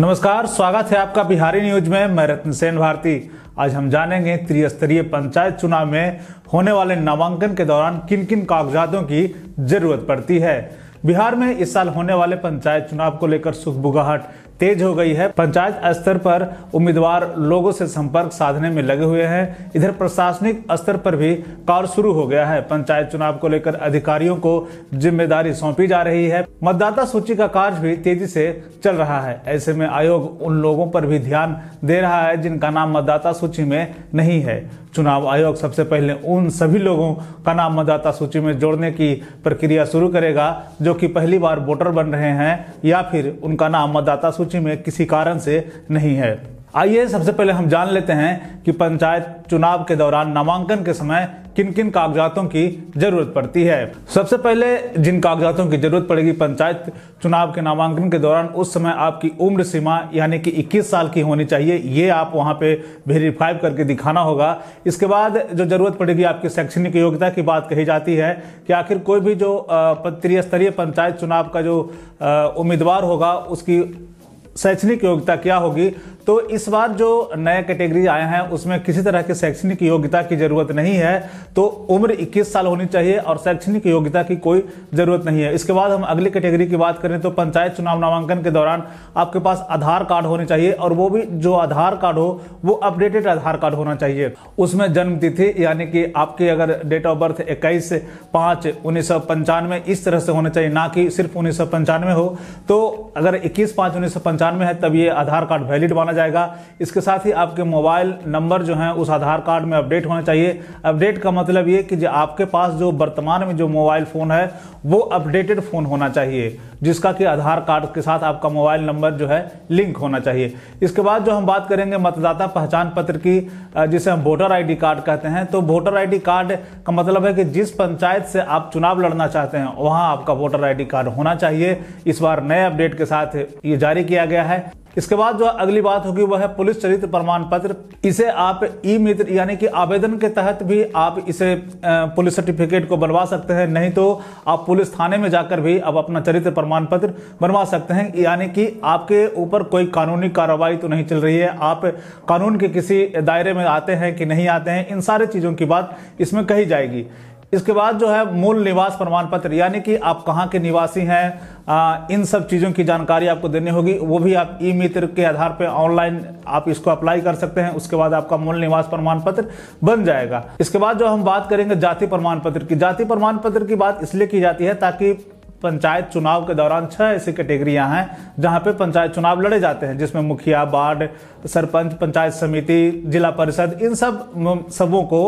नमस्कार स्वागत है आपका बिहारी न्यूज में मैं रत्न सेन भारती आज हम जानेंगे त्रिस्तरीय पंचायत चुनाव में होने वाले नामांकन के दौरान किन किन कागजातों की जरूरत पड़ती है बिहार में इस साल होने वाले पंचायत चुनाव को लेकर सुखबुगाहट तेज हो गई है पंचायत स्तर पर उम्मीदवार लोगों से संपर्क साधने में लगे हुए हैं इधर प्रशासनिक स्तर पर भी कार्य शुरू हो गया है पंचायत चुनाव को लेकर अधिकारियों को जिम्मेदारी सौंपी जा रही है मतदाता सूची का कार्य भी तेजी से चल रहा है ऐसे में आयोग उन लोगों पर भी ध्यान दे रहा है जिनका नाम मतदाता सूची में नहीं है चुनाव आयोग सबसे पहले उन सभी लोगों का नाम मतदाता सूची में जोड़ने की प्रक्रिया शुरू करेगा जो कि पहली बार वोटर बन रहे हैं या फिर उनका नाम मतदाता सूची सूची में किसी कारण से नहीं है आइए सबसे पहले हम जान लेते हैं कि पंचायत चुनाव के दौरान नामांकन के समय किन किन कागजातों की जरूरत पड़ती है सबसे पहले जिन कागजातों की जरूरत पड़ेगी पंचायत चुनाव के नामांकन के दौरान उस समय आपकी उम्र सीमा यानी कि 21 साल की होनी चाहिए ये आप वहां पे वेरीफाई करके दिखाना होगा इसके बाद जो जरूरत पड़ेगी आपकी शैक्षणिक योग्यता की बात कही जाती है कि आखिर कोई भी जो त्रिस्तरीय पंचायत चुनाव का जो उम्मीदवार होगा उसकी शैक्षणिक योग्यता क्या होगी तो इस बार जो नया कैटेगरी आया है उसमें किसी तरह की शैक्षणिक योग्यता की जरूरत नहीं है तो उम्र 21 साल होनी चाहिए और शैक्षणिक योग्यता की कोई जरूरत नहीं है इसके बाद हम अगली कैटेगरी की बात करें तो पंचायत चुनाव नामांकन के दौरान आपके पास आधार कार्ड होने चाहिए और वो भी जो आधार कार्ड हो वो अपडेटेड आधार कार्ड होना चाहिए उसमें जन्म तिथि यानी कि आपकी अगर डेट ऑफ बर्थ इक्कीस पांच उन्नीस इस तरह से होना चाहिए ना कि सिर्फ उन्नीस हो तो अगर इक्कीस पांच उन्नीस है तब ये आधार कार्ड वैलिड माना जाएगा इसके साथ ही आपके मोबाइल नंबर जो है उस आधार कार्ड में अपडेट होना चाहिए अपडेट का मतलब ये कि जो आपके पास जो वर्तमान में जो मोबाइल फ़ोन है वो अपडेटेड फ़ोन होना चाहिए जिसका कि आधार कार्ड के साथ आपका मोबाइल नंबर जो है लिंक होना चाहिए इसके बाद जो हम बात करेंगे मतदाता पहचान पत्र की जिसे हम वोटर आईडी कार्ड कहते हैं तो वोटर आईडी कार्ड का मतलब है कि जिस पंचायत से आप चुनाव लड़ना चाहते हैं वहां आपका वोटर आईडी कार्ड होना चाहिए इस बार नए अपडेट के साथ ये जारी किया गया है इसके बाद जो अगली बात होगी वह है पुलिस चरित्र प्रमाण पत्र इसे आप ई मित्र यानी कि आवेदन के तहत भी आप इसे पुलिस सर्टिफिकेट को बनवा सकते हैं नहीं तो आप पुलिस थाने में जाकर भी आप अपना चरित्र प्रमाण पत्र बनवा सकते हैं यानी कि आपके ऊपर कोई कानूनी कार्रवाई तो नहीं चल रही है आप कानून के किसी दायरे में आते हैं कि नहीं आते हैं इन सारे चीज़ों की बात इसमें कही जाएगी इसके बाद जो है मूल निवास प्रमाण पत्र यानी कि आप कहाँ के निवासी हैं इन सब चीज़ों की जानकारी आपको देनी होगी वो भी आप ई मित्र के आधार पर ऑनलाइन आप इसको अप्लाई कर सकते हैं उसके बाद आपका मूल निवास प्रमाण पत्र बन जाएगा इसके बाद जो हम बात करेंगे जाति प्रमाण पत्र की जाति प्रमाण पत्र की बात इसलिए की जाती है ताकि पंचायत चुनाव के दौरान छह ऐसी कैटेगरियां हैं जहां पे पंचायत चुनाव लड़े जाते हैं जिसमें मुखिया वार्ड सरपंच पंचायत समिति जिला परिषद इन सब सबों को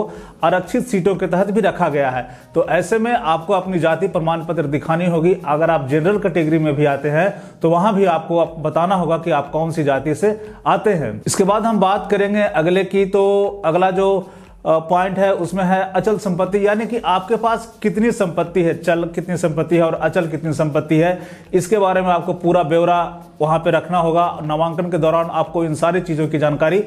आरक्षित सीटों के तहत भी रखा गया है तो ऐसे में आपको अपनी जाति प्रमाण पत्र दिखानी होगी अगर आप जनरल कैटेगरी में भी आते हैं तो वहां भी आपको आप बताना होगा कि आप कौन सी जाति से आते हैं इसके बाद हम बात करेंगे अगले की तो अगला जो पॉइंट है उसमें है अचल संपत्ति यानी कि आपके पास कितनी संपत्ति है चल कितनी संपत्ति है और अचल कितनी संपत्ति है इसके बारे में आपको पूरा ब्यौरा वहां पे रखना होगा नामांकन के दौरान आपको इन सारी चीज़ों की जानकारी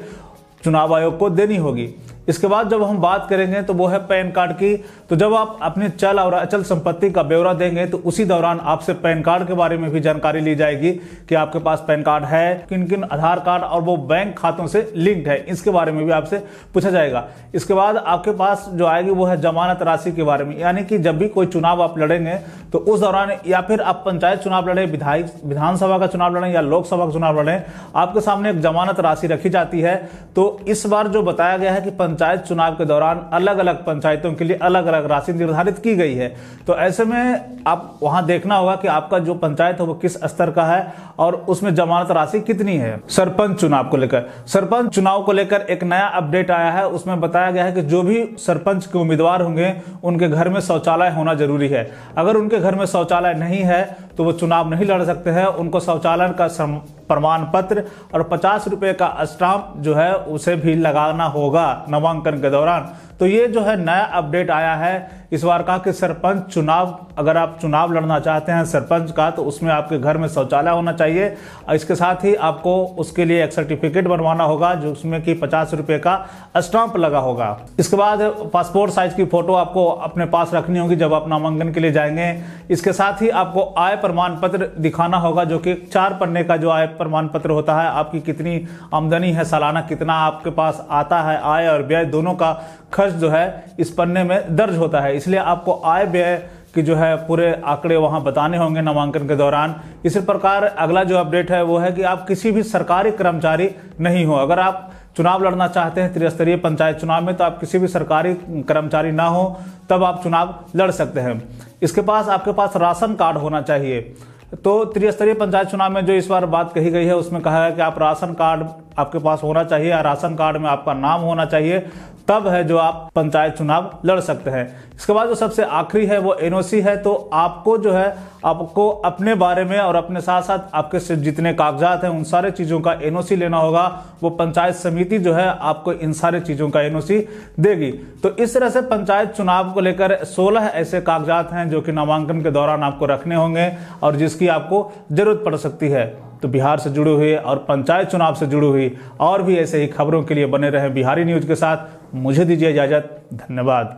चुनाव आयोग को देनी होगी इसके बाद जब हम बात करेंगे तो वो है पैन कार्ड की तो जब आप अपने चल और अचल संपत्ति का ब्यौरा देंगे तो उसी दौरान आपसे पैन कार्ड के बारे में भी जानकारी ली जाएगी कि आपके पास पैन कार्ड है किन किन आधार कार्ड और वो बैंक खातों से लिंक्ड है इसके बारे में भी आपसे पूछा जाएगा इसके बाद आपके पास जो आएगी वो है जमानत राशि के बारे में यानी कि जब भी कोई चुनाव आप लड़ेंगे तो उस दौरान या फिर आप पंचायत चुनाव लड़ें विधायक विधानसभा का चुनाव लड़ें या लोकसभा का चुनाव लड़ें आपके सामने एक जमानत राशि रखी जाती है तो इस बार जो बताया गया है कि पंचायत चुनाव के दौरान अलग अलग पंचायतों के लिए अलग अलग राशि निर्धारित की गई है तो ऐसे में आप वहां देखना होगा कि आपका जो पंचायत है वो किस स्तर का है और उसमें जमानत राशि कितनी है सरपंच चुनाव को लेकर सरपंच चुनाव को लेकर एक नया अपडेट आया है उसमें बताया गया है कि जो भी सरपंच के उम्मीदवार होंगे उनके घर में शौचालय होना जरूरी है अगर उनके घर में शौचालय नहीं है तो वो चुनाव नहीं लड़ सकते हैं उनको शौचालय का प्रमाण पत्र और पचास रुपये का स्टाम्प जो है उसे भी लगाना होगा नामांकन के दौरान तो ये जो है नया अपडेट आया है इस बार कहा कि सरपंच चुनाव अगर आप चुनाव लड़ना चाहते हैं सरपंच का तो उसमें आपके घर में शौचालय होना चाहिए और इसके साथ ही आपको उसके लिए एक सर्टिफिकेट बनवाना होगा जो उसमें कि पचास रुपये का स्टाम्प लगा होगा इसके बाद पासपोर्ट साइज की फ़ोटो आपको अपने पास रखनी होगी जब आप नामांकन के लिए जाएंगे इसके साथ ही आपको आय प्रमाण पत्र दिखाना होगा जो कि चार पन्ने का जो आय प्रमाण पत्र होता है आपकी कितनी आमदनी है सालाना कितना आपके पास आता है आय और व्यय दोनों का खर्च जो है इस पन्ने में दर्ज होता है इसलिए आपको आय व्यय कि जो है पूरे आंकड़े वहां बताने होंगे नामांकन के दौरान इसी प्रकार अगला जो अपडेट है वो है कि आप किसी भी सरकारी कर्मचारी नहीं हो अगर आप चुनाव लड़ना चाहते हैं त्रिस्तरीय पंचायत चुनाव में तो आप किसी भी सरकारी कर्मचारी ना हो तब आप चुनाव लड़ सकते हैं इसके पास आपके पास राशन कार्ड होना चाहिए तो त्रिस्तरीय पंचायत चुनाव में जो इस बार बात कही गई है उसमें कहा है कि आप राशन कार्ड आपके पास होना चाहिए या राशन कार्ड में आपका नाम होना चाहिए तब है जो आप पंचायत चुनाव लड़ सकते हैं इसके बाद जो सबसे आखिरी है वो एनओसी है तो आपको जो है आपको अपने बारे में और अपने साथ साथ आपके से जितने कागजात हैं उन सारे चीज़ों का एनओसी लेना होगा वो पंचायत समिति जो है आपको इन सारे चीज़ों का एनओसी देगी तो इस तरह से पंचायत चुनाव को लेकर 16 ऐसे कागजात हैं जो कि नामांकन के दौरान आपको रखने होंगे और जिसकी आपको ज़रूरत पड़ सकती है तो बिहार से जुड़ी हुई और पंचायत चुनाव से जुड़ी हुई और भी ऐसे ही खबरों के लिए बने रहें बिहारी न्यूज के साथ मुझे दीजिए इजाज़त धन्यवाद